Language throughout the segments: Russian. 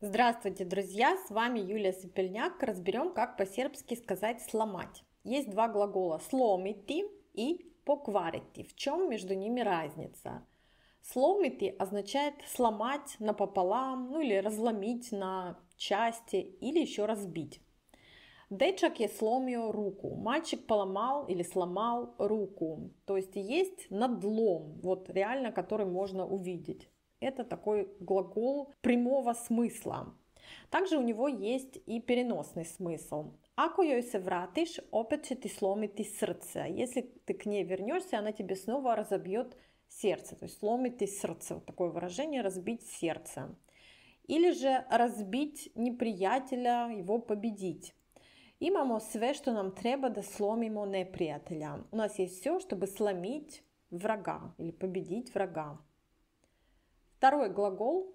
Здравствуйте, друзья! С вами Юлия Сапельняк. Разберем, как по-сербски сказать «сломать». Есть два глагола «сломити» и «покварити». В чем между ними разница? «Сломити» означает «сломать напополам», ну или «разломить на части» или еще «разбить». Дечак я сломил руку. Мальчик поломал или сломал руку. То есть есть надлом, вот реально, который можно увидеть. Это такой глагол прямого смысла. Также у него есть и переносный смысл. Ако ее се вратишь, опять же ты сломите сердце. Если ты к ней вернешься, она тебе снова разобьет сердце. То есть сломите сердце. Вот такое выражение «разбить сердце». Или же «разбить неприятеля, его победить». Имамо све, что нам треба да сломимо неприятеля. У нас есть все, чтобы сломить врага или победить врага. Второй глагол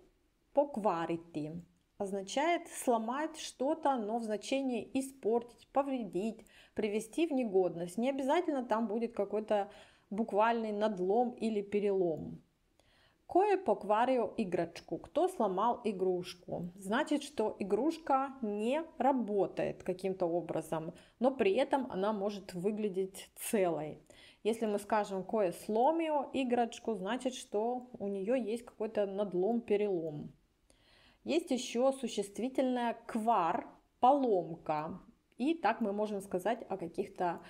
покварити означает сломать что-то, но в значении испортить, повредить, привести в негодность. Не обязательно там будет какой-то буквальный надлом или перелом. Ko je pokvario игрушку? Кто сломал игрушку? Значит, что игрушка не работает каким-то образом, но при этом она может выглядеть целой. Если мы скажем «кое сломио игрушку», значит, что у нее есть какой-то надлом, перелом. Есть еще существительное «квар», «поломка». И так мы можем сказать о каких-то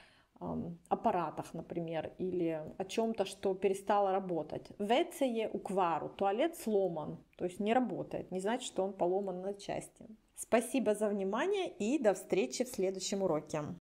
аппаратах, например, или о чем-то, что перестало работать. Вецее уквару, туалет сломан, то есть не работает, не значит, что он поломан на части. Спасибо за внимание и до встречи в следующем уроке.